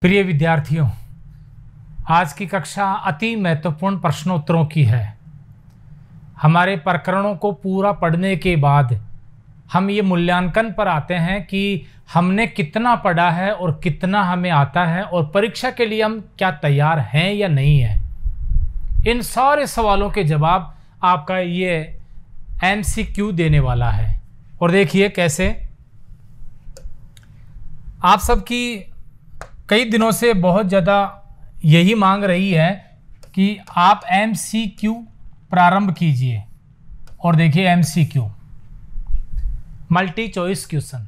प्रिय विद्यार्थियों आज की कक्षा अति महत्वपूर्ण प्रश्नोत्तरों की है हमारे प्रकरणों को पूरा पढ़ने के बाद हम ये मूल्यांकन पर आते हैं कि हमने कितना पढ़ा है और कितना हमें आता है और परीक्षा के लिए हम क्या तैयार हैं या नहीं हैं इन सारे सवालों के जवाब आपका ये एम सी क्यू देने वाला है और देखिए कैसे आप सबकी कई दिनों से बहुत ज़्यादा यही मांग रही है कि आप एम सी क्यू प्रारंभ कीजिए और देखिए M C Q multi choice question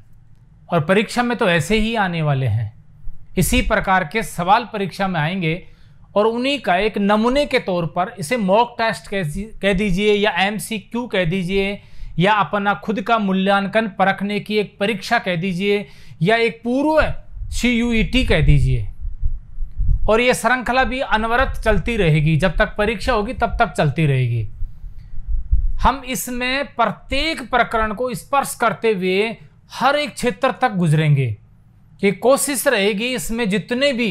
और परीक्षा में तो ऐसे ही आने वाले हैं इसी प्रकार के सवाल परीक्षा में आएंगे और उन्हीं का एक नमूने के तौर पर इसे मॉक टेस्ट कह दीजिए या एम कह दीजिए या अपना खुद का मूल्यांकन परखने की एक परीक्षा कह दीजिए या एक पूर्व सी e कह दीजिए और ये श्रृंखला भी अनवरत चलती रहेगी जब तक परीक्षा होगी तब तक चलती रहेगी हम इसमें प्रत्येक प्रकरण को स्पर्श करते हुए हर एक क्षेत्र तक गुजरेंगे ये कोशिश रहेगी इसमें जितने भी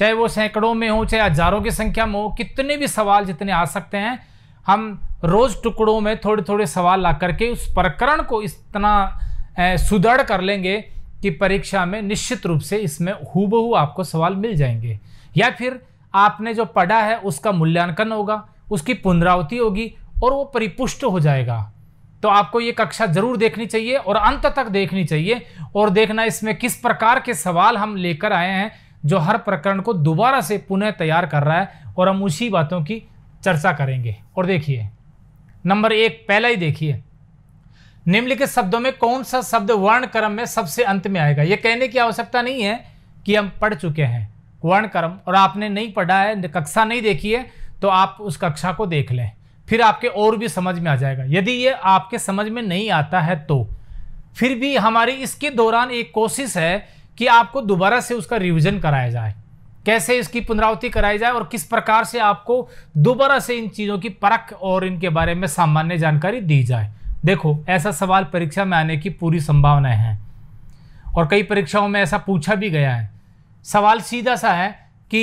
चाहे वो सैकड़ों में हो चाहे हजारों की संख्या में हो कितने भी सवाल जितने आ सकते हैं हम रोज टुकड़ों में थोड़े थोड़े सवाल ला करके उस प्रकरण को इतना सुदृढ़ कर लेंगे कि परीक्षा में निश्चित रूप से इसमें हूबहू आपको सवाल मिल जाएंगे या फिर आपने जो पढ़ा है उसका मूल्यांकन होगा उसकी पुनरावृत्ति होगी और वो परिपुष्ट हो जाएगा तो आपको ये कक्षा जरूर देखनी चाहिए और अंत तक देखनी चाहिए और देखना इसमें किस प्रकार के सवाल हम लेकर आए हैं जो हर प्रकरण को दोबारा से पुनः तैयार कर रहा है और हम उसी बातों की चर्चा करेंगे और देखिए नंबर एक पहला ही देखिए निम्नलिखित शब्दों में कौन सा शब्द वर्ण क्रम में सबसे अंत में आएगा यह कहने की आवश्यकता नहीं है कि हम पढ़ चुके हैं वर्ण क्रम और आपने नहीं पढ़ा है कक्षा नहीं देखी है तो आप उस कक्षा को देख लें फिर आपके और भी समझ में आ जाएगा यदि ये आपके समझ में नहीं आता है तो फिर भी हमारी इसके दौरान एक कोशिश है कि आपको दोबारा से उसका रिविजन कराया जाए कैसे इसकी पुनरावृत्ति कराई जाए और किस प्रकार से आपको दोबारा से इन चीज़ों की परख और इनके बारे में सामान्य जानकारी दी जाए देखो ऐसा सवाल परीक्षा में आने की पूरी संभावनाएं हैं और कई परीक्षाओं में ऐसा पूछा भी गया है सवाल सीधा सा है कि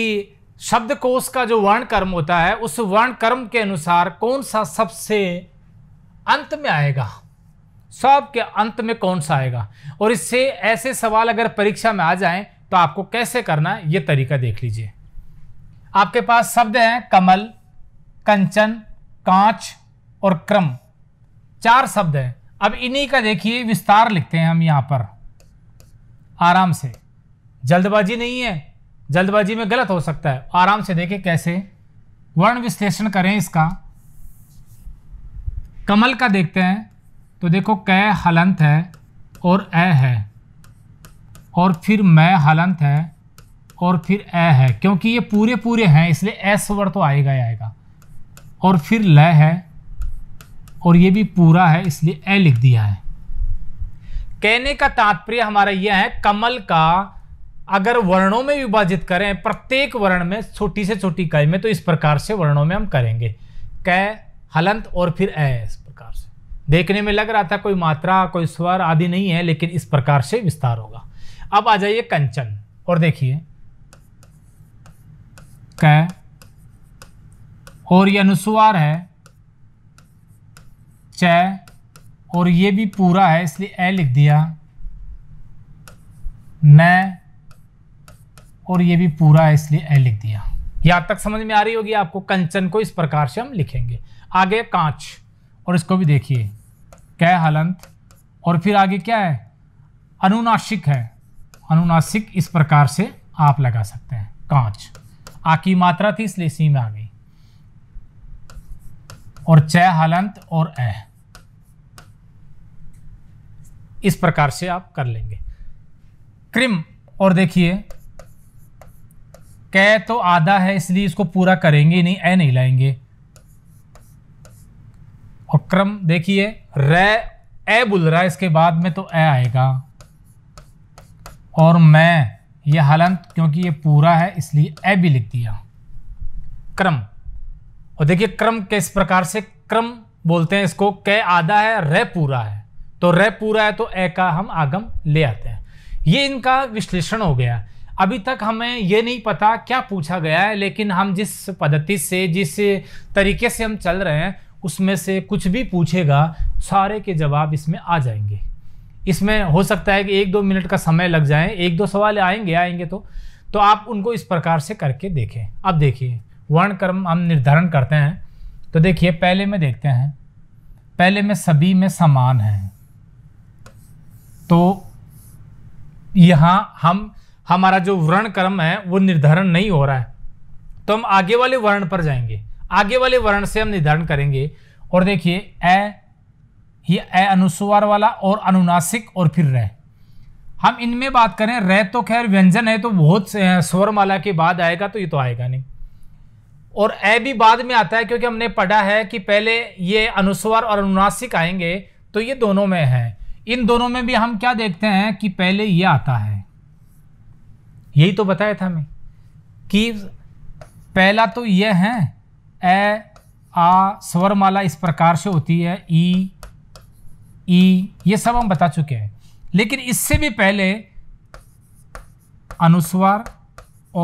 शब्दकोश का जो वर्ण कर्म होता है उस वर्ण कर्म के अनुसार कौन सा सबसे अंत में आएगा सब के अंत में कौन सा आएगा और इससे ऐसे सवाल अगर परीक्षा में आ जाएं तो आपको कैसे करना है ये तरीका देख लीजिए आपके पास शब्द हैं कमल कंचन कांच और क्रम चार शब्द हैं अब इन्हीं का देखिए विस्तार लिखते हैं हम यहाँ पर आराम से जल्दबाजी नहीं है जल्दबाजी में गलत हो सकता है आराम से देखें कैसे वर्ण विश्लेषण करें इसका कमल का देखते हैं तो देखो कै हलंत है और ए है और फिर मैं हलंत है और फिर ए है क्योंकि ये पूरे पूरे हैं इसलिए एस वर्ड तो आएगा ही आएगा और फिर ल है और ये भी पूरा है इसलिए ए लिख दिया है कहने का तात्पर्य हमारा यह है कमल का अगर वर्णों में विभाजित करें प्रत्येक वर्ण में छोटी से छोटी कई में तो इस प्रकार से वर्णों में हम करेंगे क हलंत और फिर ए देखने में लग रहा था कोई मात्रा कोई स्वर आदि नहीं है लेकिन इस प्रकार से विस्तार होगा अब आ जाइए कंचन और देखिए क और ये अनुस्वार है च और ये भी पूरा है इसलिए ए लिख दिया न और ये भी पूरा है इसलिए ए लिख दिया यहां तक समझ में आ रही होगी आपको कंचन को इस प्रकार से हम लिखेंगे आगे कांच और इसको भी देखिए कै हलंत और फिर आगे क्या है अनुनासिक है अनुनासिक इस प्रकार से आप लगा सकते हैं कांच आ की मात्रा थी इसलिए सी में आ गई और चय हलंत और ए इस प्रकार से आप कर लेंगे क्रिम और देखिए कै तो आधा है इसलिए इसको पूरा करेंगे नहीं ए नहीं लाएंगे और क्रम देखिए रे ए बुल रहा है इसके बाद में तो ए आएगा और मैं ये हलंत क्योंकि ये पूरा है इसलिए ए भी लिख दिया क्रम और देखिए क्रम किस प्रकार से क्रम बोलते हैं इसको क आधा है रे पूरा है तो रे पूरा है तो ए का हम आगम ले आते हैं ये इनका विश्लेषण हो गया अभी तक हमें ये नहीं पता क्या पूछा गया है लेकिन हम जिस पद्धति से जिस तरीके से हम चल रहे हैं उसमें से कुछ भी पूछेगा सारे के जवाब इसमें आ जाएंगे इसमें हो सकता है कि एक दो मिनट का समय लग जाए एक दो सवाल आएंगे आएंगे तो तो आप उनको इस प्रकार से करके देखें अब देखिए वर्ण कर्म हम निर्धारण करते हैं तो देखिए पहले में देखते हैं पहले में सभी में समान हैं तो यहाँ हम हमारा जो वर्ण कर्म है वो निर्धारण नहीं हो रहा है तो हम आगे वाले वर्ण पर जाएंगे आगे वाले वर्ण से हम निर्धारण करेंगे और देखिए ए ये ए अनुस्वार वाला और अनुनासिक और फिर रह हम इनमें बात करें रह तो खैर व्यंजन है तो बहुत स्वरमाला के बाद आएगा तो ये तो आएगा नहीं और ए भी बाद में आता है क्योंकि हमने पढ़ा है कि पहले ये अनुस्वार और अनुनासिक आएंगे तो ये दोनों में है इन दोनों में भी हम क्या देखते हैं कि पहले ये आता है यही तो बताया था हमें कि पहला तो ये है ए आ स्वरमाला इस प्रकार से होती है ई ई ये सब हम बता चुके हैं लेकिन इससे भी पहले अनुस्वार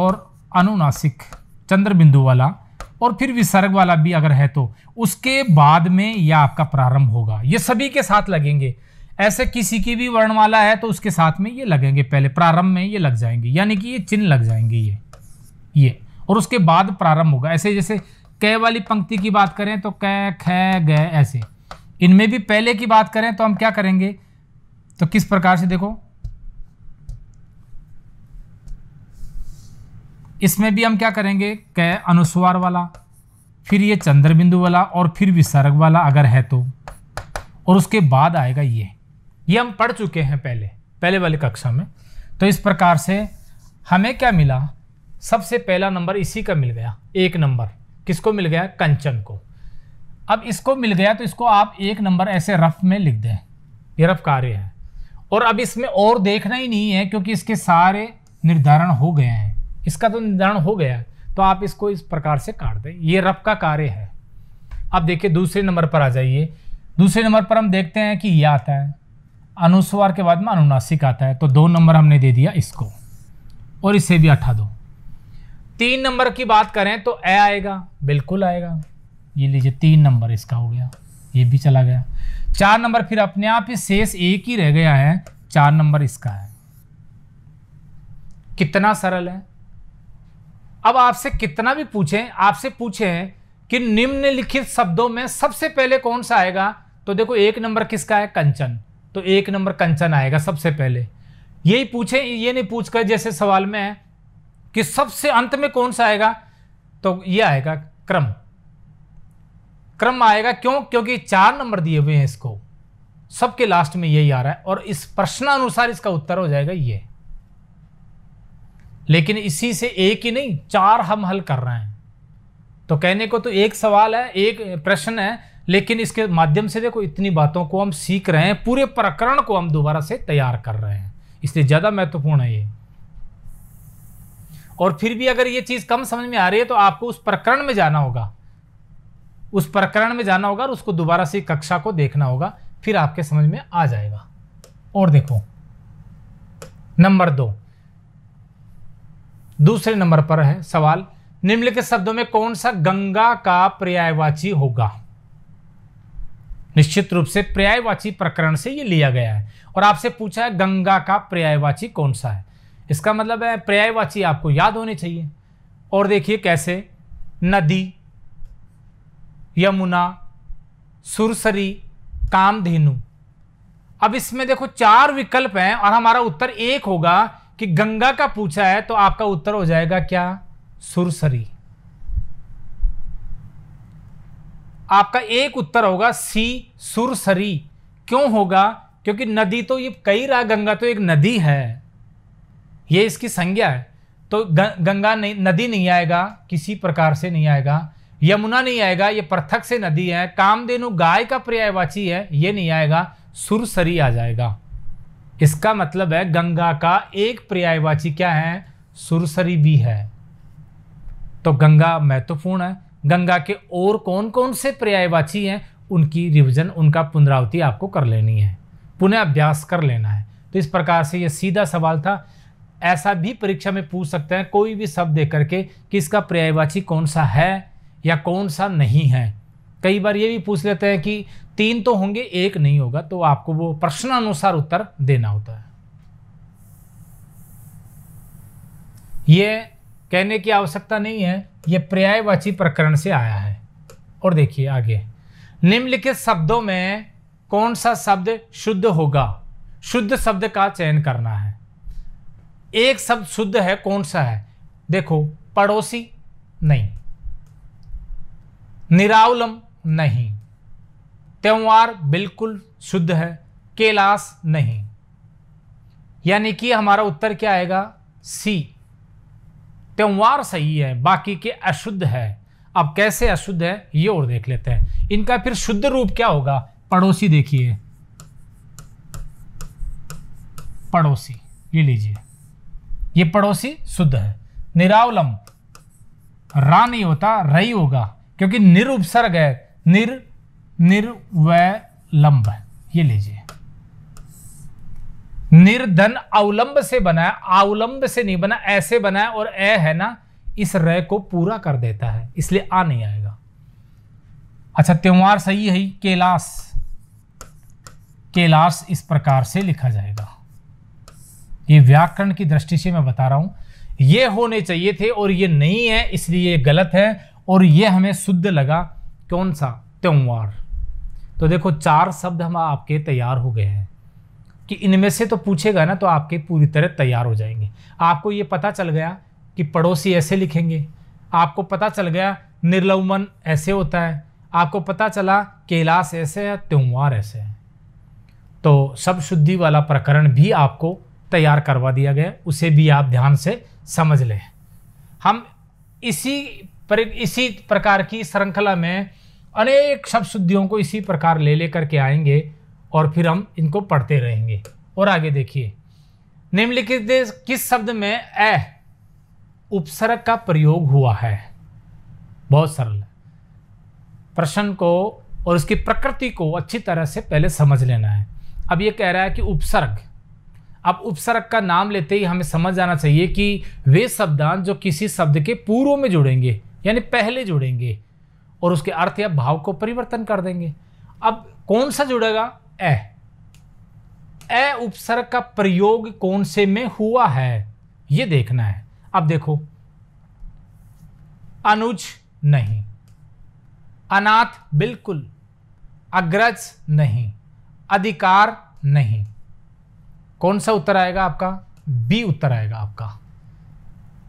और अनुनासिक चंद्र बिंदु वाला और फिर विसर्ग वाला भी अगर है तो उसके बाद में यह आपका प्रारंभ होगा ये सभी के साथ लगेंगे ऐसे किसी की भी वर्णमाला है तो उसके साथ में ये लगेंगे पहले प्रारंभ में ये लग जाएंगे यानी कि ये चिन्ह लग जाएंगे ये ये और उसके बाद प्रारंभ होगा ऐसे जैसे कै वाली पंक्ति की बात करें तो कै ख ऐसे इनमें भी पहले की बात करें तो हम क्या करेंगे तो किस प्रकार से देखो इसमें भी हम क्या करेंगे कै अनुस्वार वाला फिर ये चंद्र बिंदु वाला और फिर विसर्ग वाला अगर है तो और उसके बाद आएगा ये ये हम पढ़ चुके हैं पहले पहले वाली कक्षा में तो इस प्रकार से हमें क्या मिला सबसे पहला नंबर इसी का मिल गया एक नंबर किसको मिल गया कंचन को अब इसको मिल गया तो इसको आप एक नंबर ऐसे रफ में लिख दें ये रफ कार्य है और अब इसमें और देखना ही नहीं है क्योंकि इसके सारे निर्धारण हो गए हैं इसका तो निर्धारण हो गया है तो आप इसको इस प्रकार से काट दें ये रफ का कार्य है अब देखिए दूसरे नंबर पर आ जाइए दूसरे नंबर पर हम देखते हैं कि यह आता है अनुस्वार के बाद में अनुनासिक आता है तो दो नंबर हमने दे दिया इसको और इसे भी अठा दो तीन नंबर की बात करें तो ए आएगा बिल्कुल आएगा ये लीजिए तीन नंबर इसका हो गया ये भी चला गया चार नंबर फिर अपने आप ही शेष एक ही रह गया है चार नंबर इसका है कितना सरल है अब आपसे कितना भी पूछें आपसे पूछें कि निम्नलिखित शब्दों में सबसे पहले कौन सा आएगा तो देखो एक नंबर किसका है कंचन तो एक नंबर कंचन आएगा सबसे पहले यही पूछे ये नहीं पूछकर जैसे सवाल में है कि सबसे अंत में कौन सा आएगा तो ये आएगा क्रम क्रम आएगा क्यों क्योंकि चार नंबर दिए हुए हैं इसको सबके लास्ट में यही आ रहा है और इस प्रश्नानुसार इसका उत्तर हो जाएगा ये लेकिन इसी से एक ही नहीं चार हम हल कर रहे हैं तो कहने को तो एक सवाल है एक प्रश्न है लेकिन इसके माध्यम से देखो इतनी बातों को हम सीख रहे हैं पूरे प्रकरण को हम दोबारा से तैयार कर रहे हैं इसलिए ज़्यादा महत्वपूर्ण है ये और फिर भी अगर ये चीज़ कम समझ में आ रही है तो आपको उस प्रकरण में जाना होगा उस प्रकरण में जाना होगा और उसको दोबारा से कक्षा को देखना होगा फिर आपके समझ में आ जाएगा और देखो नंबर दो दूसरे नंबर पर है सवाल निम्नलिखित शब्दों में कौन सा गंगा का पर्यायवाची होगा निश्चित रूप से पर्यायवाची प्रकरण से यह लिया गया है और आपसे पूछा है गंगा का पर्यायवाची कौन सा है इसका मतलब है पर्यायवाची आपको याद होने चाहिए और देखिए कैसे नदी यमुना सुरसरी कामधेनु अब इसमें देखो चार विकल्प हैं और हमारा उत्तर एक होगा कि गंगा का पूछा है तो आपका उत्तर हो जाएगा क्या सुरसरी आपका एक उत्तर होगा सी सुरसरी क्यों होगा क्योंकि नदी तो ये कई रहा गंगा तो एक नदी है ये इसकी संज्ञा है तो गंगा नहीं नदी नहीं आएगा किसी प्रकार से नहीं आएगा यमुना नहीं आएगा ये पृथक से नदी है कामधेनु गाय का पर्यायवाची है ये नहीं आएगा सुरसरी आ जाएगा इसका मतलब है गंगा का एक पर्यायवाची क्या है सुरसरी भी है तो गंगा महत्वपूर्ण है गंगा के और कौन कौन से पर्यायवाची हैं उनकी रिविजन उनका पुनरावृत्ति आपको कर लेनी है पुनः अभ्यास कर लेना है तो इस प्रकार से ये सीधा सवाल था ऐसा भी परीक्षा में पूछ सकते हैं कोई भी शब्द दे करके कि इसका पर्यायवाची कौन सा है या कौन सा नहीं है कई बार ये भी पूछ लेते हैं कि तीन तो होंगे एक नहीं होगा तो आपको वो प्रश्नानुसार उत्तर देना होता है ये कहने की आवश्यकता नहीं है ये पर्यायवाची प्रकरण से आया है और देखिए आगे निम्नलिखित शब्दों में कौन सा शब्द शुद्ध होगा शुद्ध शब्द का चयन करना है एक शब्द शुद्ध है कौन सा है देखो पड़ोसी नहीं निरावलम नहीं त्योहार बिल्कुल शुद्ध है कैलाश नहीं यानी कि हमारा उत्तर क्या आएगा सी त्योहार सही है बाकी के अशुद्ध है अब कैसे अशुद्ध है ये और देख लेते हैं इनका फिर शुद्ध रूप क्या होगा पड़ोसी देखिए पड़ोसी ये लीजिए ये पड़ोसी शुद्ध है निरावलम रा नहीं होता रई होगा क्योंकि निरुपसर्ग है निर निर्वलंब ये लीजिए निर्धन अवलंब से बना है अवलंब से नहीं बना ऐसे बना है और ए है ना इस रय को पूरा कर देता है इसलिए आ नहीं आएगा अच्छा त्योहार सही है कैलाश कैलाश इस प्रकार से लिखा जाएगा ये व्याकरण की दृष्टि से मैं बता रहा हूँ ये होने चाहिए थे और ये नहीं है इसलिए ये गलत है और ये हमें शुद्ध लगा कौन सा त्यौहार तो देखो चार शब्द हम आपके तैयार हो गए हैं कि इनमें से तो पूछेगा ना तो आपके पूरी तरह तैयार हो जाएंगे आपको ये पता चल गया कि पड़ोसी ऐसे लिखेंगे आपको पता चल गया निर्लवमन ऐसे होता है आपको पता चला कैलाश ऐसे है त्यौहार ऐसे है तो सब शुद्धि वाला प्रकरण भी आपको तैयार करवा दिया गया उसे भी आप ध्यान से समझ लें हम इसी पर इसी प्रकार की श्रृंखला में अनेक शब्द शुद्धियों को इसी प्रकार ले ले करके आएंगे और फिर हम इनको पढ़ते रहेंगे और आगे देखिए निम्नलिखित किस शब्द में ए उपसर्ग का प्रयोग हुआ है बहुत सरल प्रश्न को और उसकी प्रकृति को अच्छी तरह से पहले समझ लेना है अब ये कह रहा है कि उपसर्ग अब उपसर्ग का नाम लेते ही हमें समझ जाना चाहिए कि वे शब्दांत जो किसी शब्द के पूर्व में जुड़ेंगे यानी पहले जुड़ेंगे और उसके अर्थ या भाव को परिवर्तन कर देंगे अब कौन सा जुड़ेगा ए ए उपसर्ग का प्रयोग कौन से में हुआ है यह देखना है अब देखो अनुज नहीं अनाथ बिल्कुल अग्रज नहीं अधिकार नहीं कौन सा उत्तर आएगा आपका बी उत्तर आएगा आपका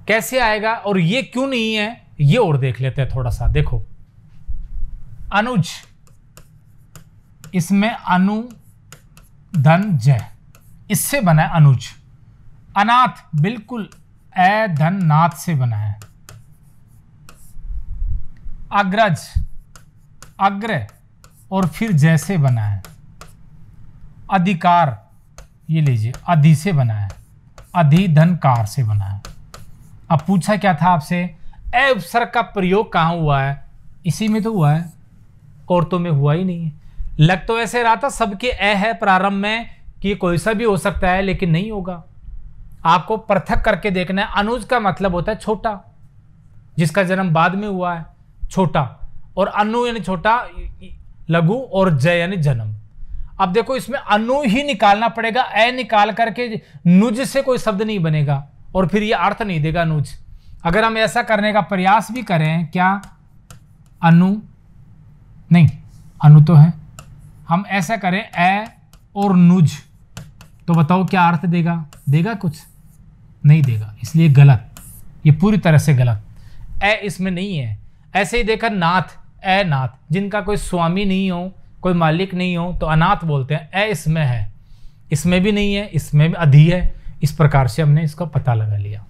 कैसे आएगा और ये क्यों नहीं है ये और देख लेते हैं थोड़ा सा देखो अनुज इसमें अनु धन जय इससे बना है अनुज अनाथ बिल्कुल ए धन नाथ से बना है अग्रज अग्र और फिर जैसे बना है अधिकार ये लीजिए अधि से बना है अधि धन कार से बना है अब पूछा क्या था आपसे ए उपसर्ग का प्रयोग कहाँ हुआ है इसी में तो हुआ है और तो में हुआ ही नहीं है लग तो ऐसे रहा था सबके ए है प्रारंभ में कि कोई सा भी हो सकता है लेकिन नहीं होगा आपको पृथक करके देखना है अनुज का मतलब होता है छोटा जिसका जन्म बाद में हुआ है छोटा और अनु यानी छोटा लघु और जय यानी जन्म अब देखो इसमें अनु ही निकालना पड़ेगा ए निकाल करके नुज से कोई शब्द नहीं बनेगा और फिर ये अर्थ नहीं देगा नुज अगर हम ऐसा करने का प्रयास भी करें क्या अनु नहीं अनु तो है हम ऐसा करें ए और नुज तो बताओ क्या अर्थ देगा देगा कुछ नहीं देगा इसलिए गलत ये पूरी तरह से गलत ए इसमें नहीं है ऐसे ही देखा नाथ ए नाथ जिनका कोई स्वामी नहीं हो कोई मालिक नहीं हो तो अनाथ बोलते हैं ए इसमें है इसमें भी नहीं है इसमें भी अधि है इस प्रकार से हमने इसका पता लगा लिया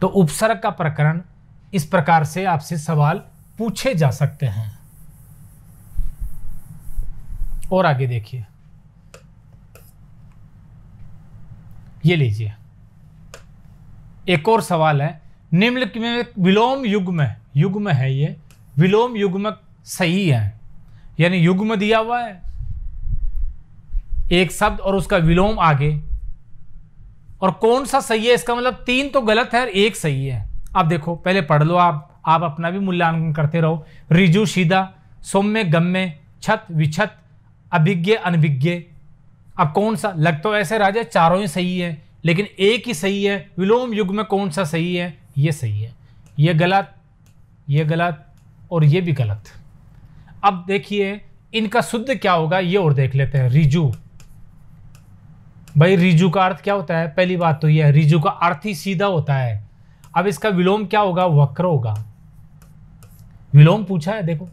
तो उपसर्ग का प्रकरण इस प्रकार से आपसे सवाल पूछे जा सकते हैं और आगे देखिए ये लीजिए एक और सवाल है निम्न में विलोम युग में युग में है ये विलोम युग में सही है यानी युग्म दिया हुआ है एक शब्द और उसका विलोम आगे और कौन सा सही है इसका मतलब तीन तो गलत है और एक सही है आप देखो पहले पढ़ लो आप आप अपना भी मूल्यांकन करते रहो रिजु सीधा सौम्य गम्य छत विछत अभिज्ञ अनभिज्ञ अब कौन सा लग तो ऐसे राजा चारों ही सही है लेकिन एक ही सही है विलोम युग में कौन सा सही है ये सही है ये गलत ये गलत और ये भी गलत अब देखिए इनका शुद्ध क्या होगा ये और देख लेते हैं रिजू भाई रिजू का अर्थ क्या होता है पहली बात तो यह है रिजू का अर्थ ही सीधा होता है अब इसका विलोम क्या होगा वक्र होगा विलोम पूछा है देखो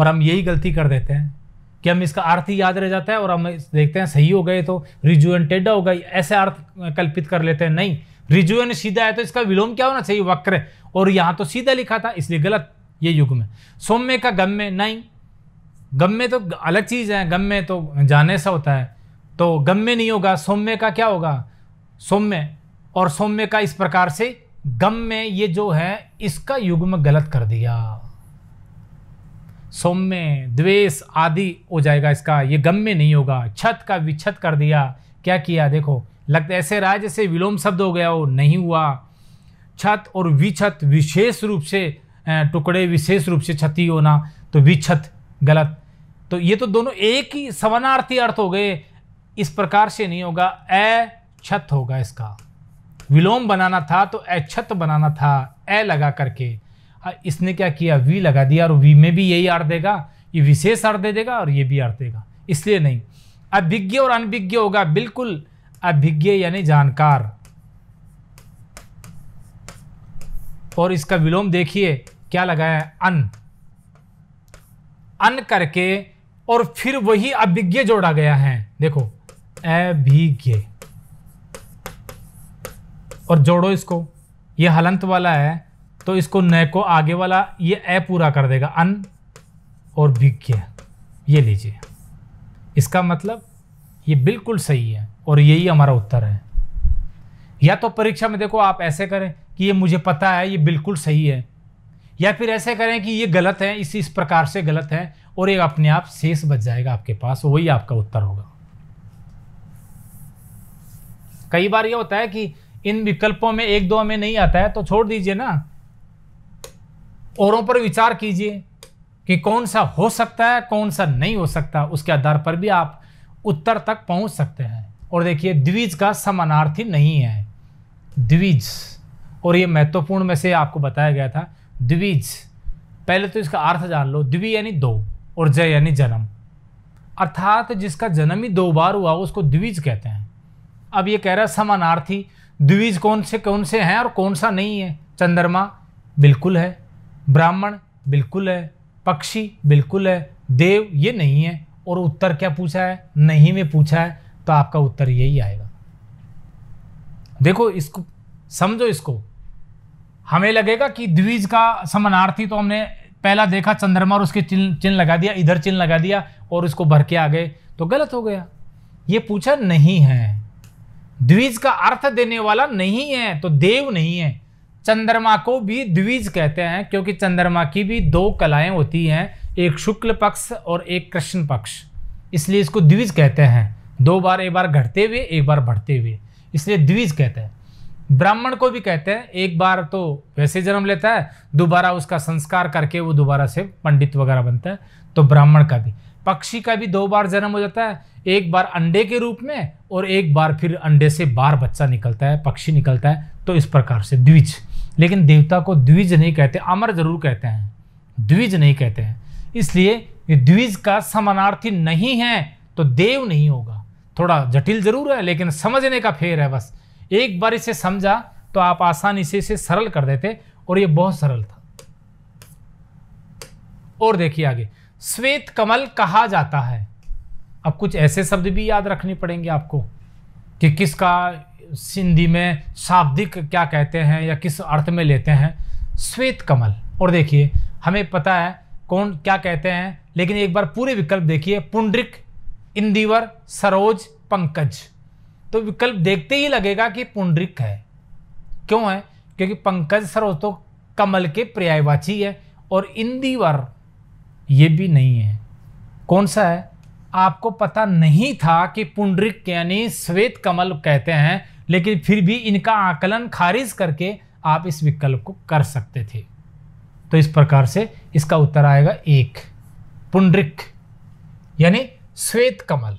और हम यही गलती कर देते हैं कि हम इसका अर्थ ही याद रह जाता है और हम देखते हैं सही हो गए तो रिजू एंड टेढ़ा होगा ऐसे अर्थ कल्पित कर लेते हैं नहीं रिजू सीधा है तो इसका विलोम क्या होना चाहिए वक्र और यहां तो सीधा लिखा था इसलिए गलत ये युग में सौम्य का गम में नहीं गम में तो अलग चीज़ है गम में तो जाने सा होता है तो गम में नहीं होगा सौम्य का क्या होगा सौम्य और सौम्य का इस प्रकार से गम में ये जो है इसका युग में गलत कर दिया सौम्य द्वेष आदि हो जाएगा इसका ये गम में नहीं होगा छत का विच्छत कर दिया क्या किया देखो लगता ऐसे राज जैसे विलोम शब्द हो गया हो नहीं हुआ छत और विछत विशेष रूप से टुकड़े विशेष रूप से क्षति होना तो विक्षत गलत तो ये तो दोनों एक ही समानार्थी अर्थ हो गए इस प्रकार से नहीं होगा छत होगा इसका विलोम बनाना था तो अक्षत बनाना था ए लगा करके हाँ, इसने क्या किया वी लगा दिया और वी में भी यही अर्थ देगा ये विशेष अर्थ दे देगा और ये भी अर्थ देगा इसलिए नहीं अभिज्ञ और अनभिज्ञ होगा बिल्कुल अभिज्ञ यानी जानकार और इसका विलोम देखिए क्या लगाया अन अन करके और फिर वही अभिज्ञ जोड़ा गया है देखो अभिज्ञ और जोड़ो इसको ये हलंत वाला है तो इसको न को आगे वाला ये ए पूरा कर देगा अन और विज्ञ ये लीजिए इसका मतलब ये बिल्कुल सही है और यही हमारा उत्तर है या तो परीक्षा में देखो आप ऐसे करें कि ये मुझे पता है ये बिल्कुल सही है या फिर ऐसे करें कि ये गलत है इसी इस प्रकार से गलत है और ये अपने आप शेष बच जाएगा आपके पास वही आपका उत्तर होगा कई बार ये होता है कि इन विकल्पों में एक दो हमें नहीं आता है तो छोड़ दीजिए ना औरों पर विचार कीजिए कि कौन सा हो सकता है कौन सा नहीं हो सकता उसके आधार पर भी आप उत्तर तक पहुंच सकते हैं और देखिए द्विज का समानार्थी नहीं है द्विज और ये महत्वपूर्ण में से आपको बताया गया था द्विज पहले तो इसका अर्थ जान लो द्वि यानी दो और जय यानी जन्म अर्थात जिसका जन्म ही दो बार हुआ उसको द्विज कहते हैं अब ये कह रहा है समानार्थी द्विज कौन से कौन से हैं और कौन सा नहीं है चंद्रमा बिल्कुल है ब्राह्मण बिल्कुल है पक्षी बिल्कुल है देव ये नहीं है और उत्तर क्या पूछा है नहीं में पूछा है तो आपका उत्तर यही आएगा देखो इसको समझो इसको हमें लगेगा कि द्विज का समानार्थी तो हमने पहला देखा चंद्रमा और उसके चिन्ह चिन्ह लगा दिया इधर चिन्ह लगा दिया और उसको भर के आ गए तो गलत हो गया ये पूछा नहीं है द्विज का अर्थ देने वाला नहीं है तो देव नहीं है चंद्रमा को भी द्विज कहते हैं क्योंकि चंद्रमा की भी दो कलाएं होती हैं एक शुक्ल पक्ष और एक कृष्ण पक्ष इसलिए इसको द्विज कहते हैं दो बार एक बार घटते हुए एक बार बढ़ते हुए इसलिए द्विज कहते हैं ब्राह्मण को भी कहते हैं एक बार तो वैसे जन्म लेता है दोबारा उसका संस्कार करके वो दोबारा से पंडित वगैरह बनता है तो ब्राह्मण का भी पक्षी का भी दो बार जन्म हो जाता है एक बार अंडे के रूप में और एक बार फिर अंडे से बार बच्चा निकलता है पक्षी निकलता है तो इस प्रकार से द्विज लेकिन देवता को द्विज नहीं कहते अमर जरूर कहते हैं द्विज नहीं कहते हैं इसलिए द्विज का समानार्थी नहीं है तो देव नहीं होगा थोड़ा जटिल जरूर है लेकिन समझने का फेर है बस एक बार इसे समझा तो आप आसानी से इसे सरल कर देते और ये बहुत सरल था और देखिए आगे श्वेत कमल कहा जाता है अब कुछ ऐसे शब्द भी याद रखने पड़ेंगे आपको कि किसका सिंधी में शाब्दिक क्या कहते हैं या किस अर्थ में लेते हैं श्वेत कमल और देखिए हमें पता है कौन क्या कहते हैं लेकिन एक बार पूरे विकल्प देखिए पुंडरिक इंदिवर सरोज पंकज तो विकल्प देखते ही लगेगा कि पुंडरिक है क्यों है क्योंकि पंकज सरोतो कमल के पर्यायवाची है और इंदिवर ये भी नहीं है कौन सा है आपको पता नहीं था कि पुंडरिक यानी श्वेत कमल कहते हैं लेकिन फिर भी इनका आकलन खारिज करके आप इस विकल्प को कर सकते थे तो इस प्रकार से इसका उत्तर आएगा एक पुंडरिक यानी श्वेत कमल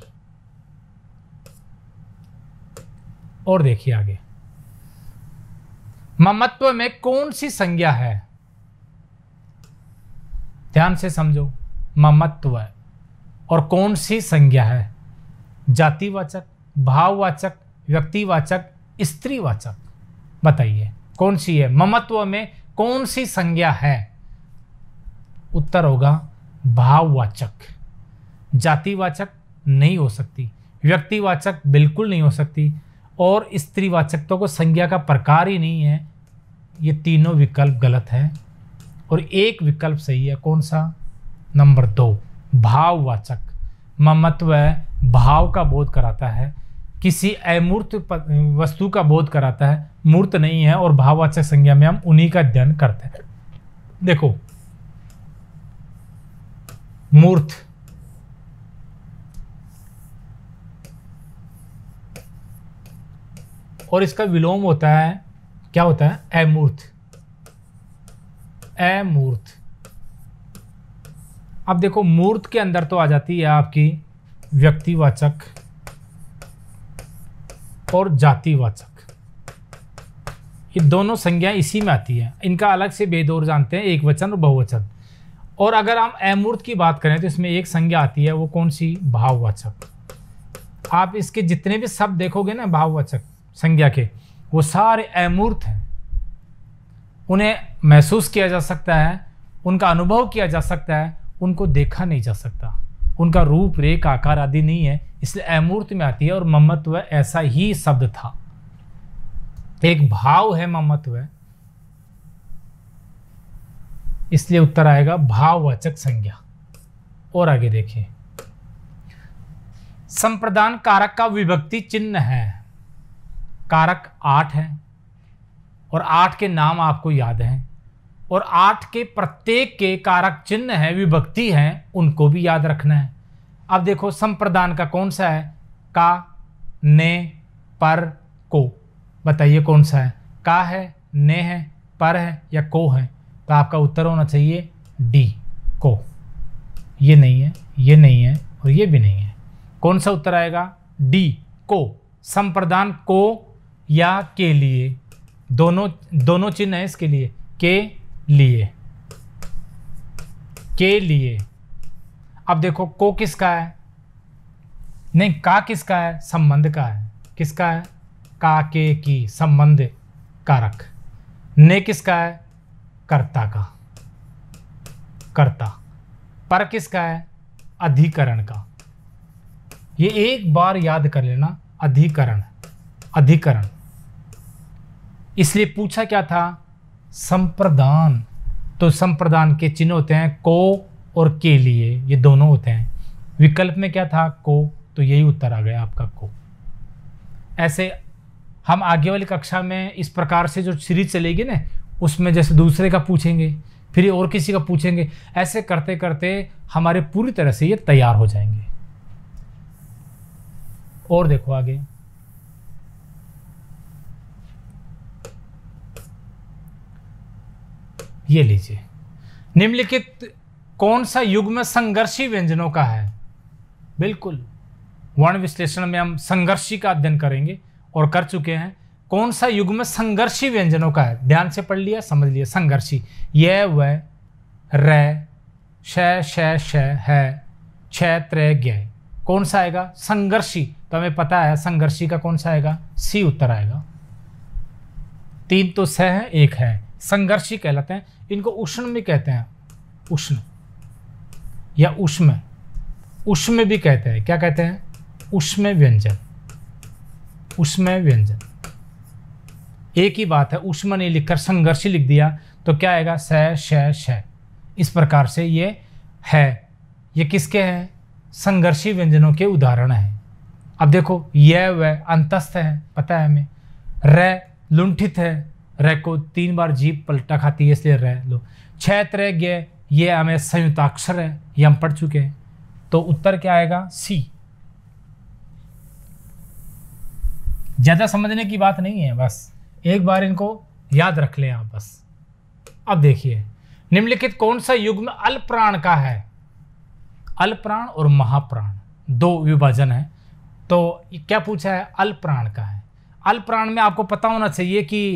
और देखिए आगे ममत्व में कौन सी संज्ञा है ध्यान से समझो ममत्व और कौन सी संज्ञा है जातिवाचक भाववाचक व्यक्तिवाचक स्त्रीवाचक बताइए कौन सी है ममत्व में कौन सी संज्ञा है उत्तर होगा भाववाचक जातिवाचक नहीं हो सकती व्यक्तिवाचक बिल्कुल नहीं हो सकती और तो को संज्ञा का प्रकार ही नहीं है ये तीनों विकल्प गलत है और एक विकल्प सही है कौन सा नंबर दो भाववाचक ममत्व भाव का बोध कराता है किसी अमूर्त वस्तु का बोध कराता है मूर्त नहीं है और भाववाचक संज्ञा में हम उन्हीं का अध्ययन करते हैं देखो मूर्त और इसका विलोम होता है क्या होता है अमूर्त अमूर्त अब देखो मूर्त के अंदर तो आ जाती है आपकी व्यक्तिवाचक और जातिवाचक ये दोनों संज्ञा इसी में आती है इनका अलग से बेदौर जानते हैं एक वचन और बहुवचन और अगर हम अमूर्त की बात करें तो इसमें एक संज्ञा आती है वो कौन सी भाववाचक आप इसके जितने भी शब्द देखोगे ना भाववाचक संज्ञा के वो सारे अमूर्त हैं उन्हें महसूस किया जा सकता है उनका अनुभव किया जा सकता है उनको देखा नहीं जा सकता उनका रूप रेख आकार आदि नहीं है इसलिए अमूर्त में आती है और ममत्व ऐसा ही शब्द था एक भाव है ममत्व इसलिए उत्तर आएगा भाववाचक संज्ञा और आगे देखिए संप्रदान कारक का विभक्ति चिन्ह है कारक आठ हैं और आठ के नाम आपको याद हैं और आठ के प्रत्येक के कारक चिन्ह हैं विभक्ति हैं उनको भी याद रखना है अब देखो संप्रदान का कौन सा है का ने पर को बताइए कौन सा है का है ने है पर है या को है तो आपका उत्तर होना चाहिए डी को ये नहीं है ये नहीं है और ये भी नहीं है कौन सा उत्तर आएगा डी को संप्रदान को या के लिए दोनों दोनों चिन्ह है इसके लिए के लिए के लिए अब देखो को किसका है नहीं का किसका है संबंध का है किसका है का के की संबंध कारक ने किसका है कर्ता का कर्ता पर किसका है अधिकरण का ये एक बार याद कर लेना अधिकरण अधिकरण इसलिए पूछा क्या था संप्रदान तो संप्रदान के चिन्ह होते हैं को और के लिए ये दोनों होते हैं विकल्प में क्या था को तो यही उत्तर आ गया आपका को ऐसे हम आगे वाली कक्षा में इस प्रकार से जो सीरीज चलेगी ना उसमें जैसे दूसरे का पूछेंगे फिर और किसी का पूछेंगे ऐसे करते करते हमारे पूरी तरह से ये तैयार हो जाएंगे और देखो आगे ये लीजिए निम्नलिखित कौन सा युग में संघर्षी व्यंजनों का है बिल्कुल वर्ण विश्लेषण में हम संघर्षी का अध्ययन करेंगे और कर चुके हैं कौन सा युग में संघर्षी व्यंजनों का है ध्यान से पढ़ लिया समझ लिया संघर्षी य व र है ज्ञ कौन सा आएगा संघर्षी तो हमें पता है संघर्षी का कौन सा आएगा सी उत्तर आएगा तीन तो स है एक है संघर्षी कहलाते हैं इनको उष्ण भी कहते हैं उष्ण या उष्म उष्म भी कहते हैं क्या कहते हैं उष्म व्यंजन उष्म व्यंजन एक ही बात है उष्म नहीं लिखकर संघर्ष लिख दिया तो क्या आएगा स श श इस प्रकार से ये है ये किसके हैं संघर्षी व्यंजनों के उदाहरण हैं अब देखो यह वह अंतस्थ है पता है हमें र लुंठित है को तीन बार जीप पलटा खाती है इसलिए रह लो छह त्रय ये हमें संयुक्ताक्षर है ये हम पढ़ चुके हैं तो उत्तर क्या आएगा सी ज़्यादा समझने की बात नहीं है बस एक बार इनको याद रख लें आप बस अब देखिए निम्नलिखित कौन सा युग्म अल्पप्राण का है अल्पप्राण और महाप्राण दो विभाजन है तो क्या पूछा है अल्पप्राण का है अल्प्राण में आपको पता होना चाहिए कि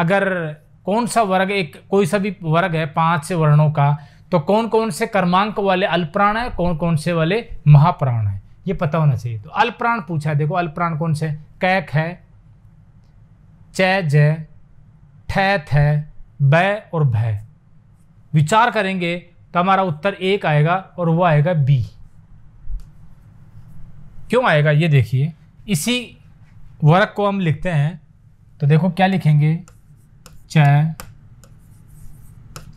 अगर कौन सा वर्ग एक कोई सा भी वर्ग है पांच वर्णों का तो कौन कौन से कर्मांक वाले अल्पप्राण है कौन कौन से वाले महाप्राण है ये पता होना चाहिए तो अल्पप्राण पूछा है देखो अल्पप्राण कौन से कैक है चै जय ठै थै बै और भय विचार करेंगे तो हमारा उत्तर एक आएगा और वो आएगा बी क्यों आएगा ये देखिए इसी वर्ग को हम लिखते हैं तो देखो क्या लिखेंगे च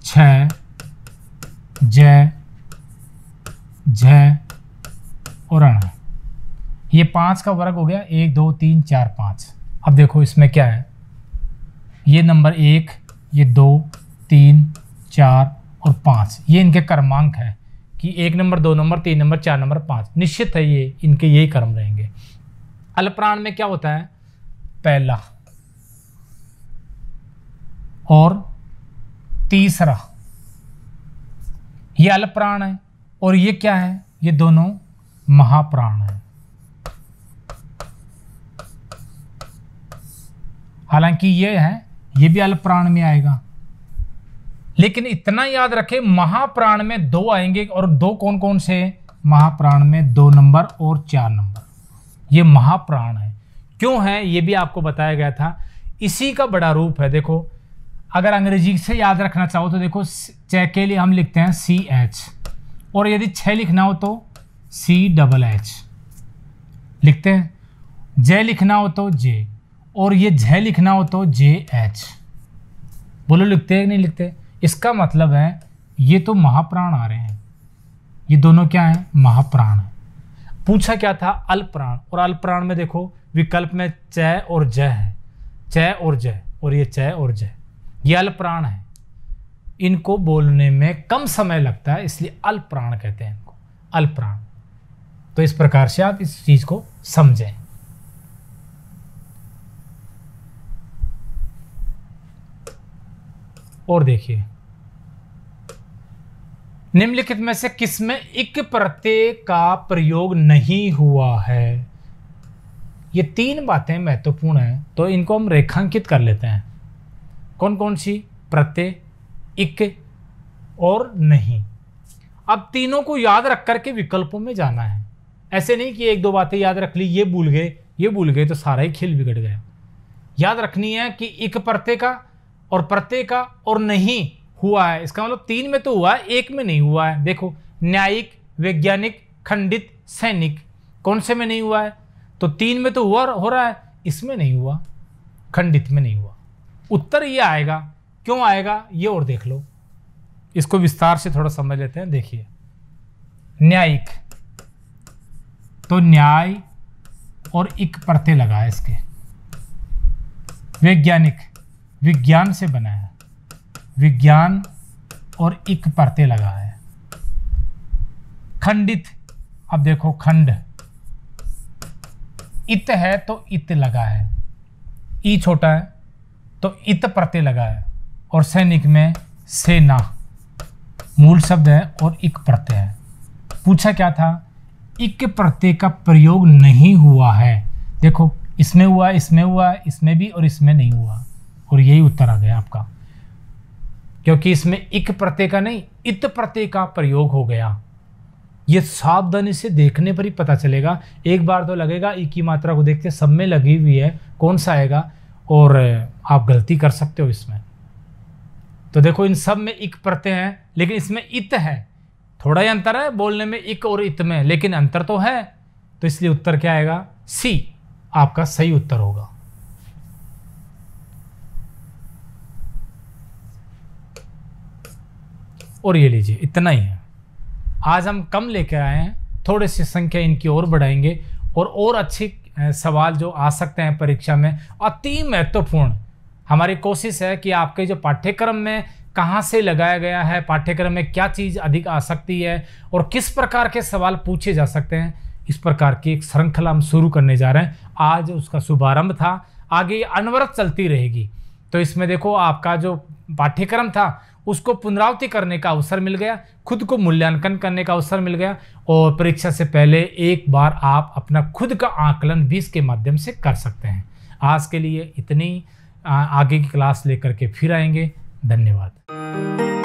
छ ज झ और अण ये पाँच का वर्ग हो गया एक दो तीन चार पाँच अब देखो इसमें क्या है ये नंबर एक ये दो तीन चार और पाँच ये इनके कर्मांक है कि एक नंबर दो नंबर तीन नंबर चार नंबर पाँच निश्चित है ये इनके यही कर्म रहेंगे अल्पप्राण में क्या होता है पहला और तीसरा ये अल्पप्राण है और ये क्या है ये दोनों महाप्राण है हालांकि ये है ये भी अल्पप्राण में आएगा लेकिन इतना याद रखें महाप्राण में दो आएंगे और दो कौन कौन से महाप्राण में दो नंबर और चार नंबर ये महाप्राण है क्यों है ये भी आपको बताया गया था इसी का बड़ा रूप है देखो अगर अंग्रेजी से याद रखना चाहो तो देखो चेक के लिए हम लिखते हैं सी एच और यदि छ लिखना हो तो सी डबल एच लिखते हैं जय लिखना हो तो जे और ये जय लिखना हो तो जे एच बोलो लिखते हैं नहीं लिखते इसका मतलब है ये तो महाप्राण आ रहे हैं ये दोनों क्या हैं महाप्राण है। पूछा क्या था अल्पप्राण और अल्पप्राण में देखो विकल्प में चय और जय है चय और जय और ये चय और जय ये प्राण है इनको बोलने में कम समय लगता है इसलिए अल्प्राण कहते हैं इनको अल्प्राण तो इस प्रकार से आप इस चीज़ को समझें और देखिए निम्नलिखित में से किस में इक प्रत्यय का प्रयोग नहीं हुआ है ये तीन बातें महत्वपूर्ण हैं तो इनको हम रेखांकित कर लेते हैं कौन कौन सी प्रत्यय इक और नहीं अब तीनों को याद रख करके विकल्पों में जाना है ऐसे नहीं कि एक दो बातें याद रख ली ये भूल गए ये भूल गए तो सारा ही खेल बिगड़ गया याद रखनी है कि एक प्रत्यय का और प्रत्यय का और नहीं हुआ है इसका मतलब तीन में तो हुआ है एक में नहीं हुआ है देखो न्यायिक वैज्ञानिक खंडित सैनिक कौन से में नहीं हुआ है तो तीन में तो हुआ हो रहा है इसमें नहीं हुआ खंडित में नहीं हुआ उत्तर ये आएगा क्यों आएगा ये और देख लो इसको विस्तार से थोड़ा समझ लेते हैं देखिए न्यायिक तो न्याय और इक परते लगाए इसके वैज्ञानिक विज्ञान से बना है विज्ञान और इक परते लगा है खंडित अब देखो खंड इत है तो इत लगा है ई छोटा है तो इत प्रत्यय लगा है और सैनिक में सेना मूल शब्द है और इक प्रत्यय है पूछा क्या था इक प्रत्यय का प्रयोग नहीं हुआ है देखो इसमें हुआ इसमें हुआ इसमें भी और इसमें नहीं हुआ और यही उत्तर आ गया आपका क्योंकि इसमें इक प्रत्यय का नहीं इत प्रत्यय का प्रयोग हो गया यह सावधानी से देखने पर ही पता चलेगा एक बार तो लगेगा इक की मात्रा को देखते सब में लगी हुई है कौन सा आएगा और आप गलती कर सकते हो इसमें तो देखो इन सब में इक पढ़ते हैं लेकिन इसमें इत है थोड़ा ही अंतर है बोलने में इक और इत में लेकिन अंतर तो है तो इसलिए उत्तर क्या आएगा सी आपका सही उत्तर होगा और ये लीजिए इतना ही है आज हम कम लेकर आए हैं थोड़े सी संख्या इनकी और बढ़ाएंगे और और अच्छी सवाल जो आ सकते हैं परीक्षा में अति महत्वपूर्ण हमारी कोशिश है कि आपके जो पाठ्यक्रम में कहाँ से लगाया गया है पाठ्यक्रम में क्या चीज़ अधिक आ सकती है और किस प्रकार के सवाल पूछे जा सकते हैं इस प्रकार की एक श्रृंखला हम शुरू करने जा रहे हैं आज उसका शुभारंभ था आगे अनवरत चलती रहेगी तो इसमें देखो आपका जो पाठ्यक्रम था उसको पुनरावृत्ति करने का अवसर मिल गया खुद को मूल्यांकन करने का अवसर मिल गया और परीक्षा से पहले एक बार आप अपना खुद का आकलन बीस के माध्यम से कर सकते हैं आज के लिए इतनी आगे की क्लास लेकर के फिर आएंगे धन्यवाद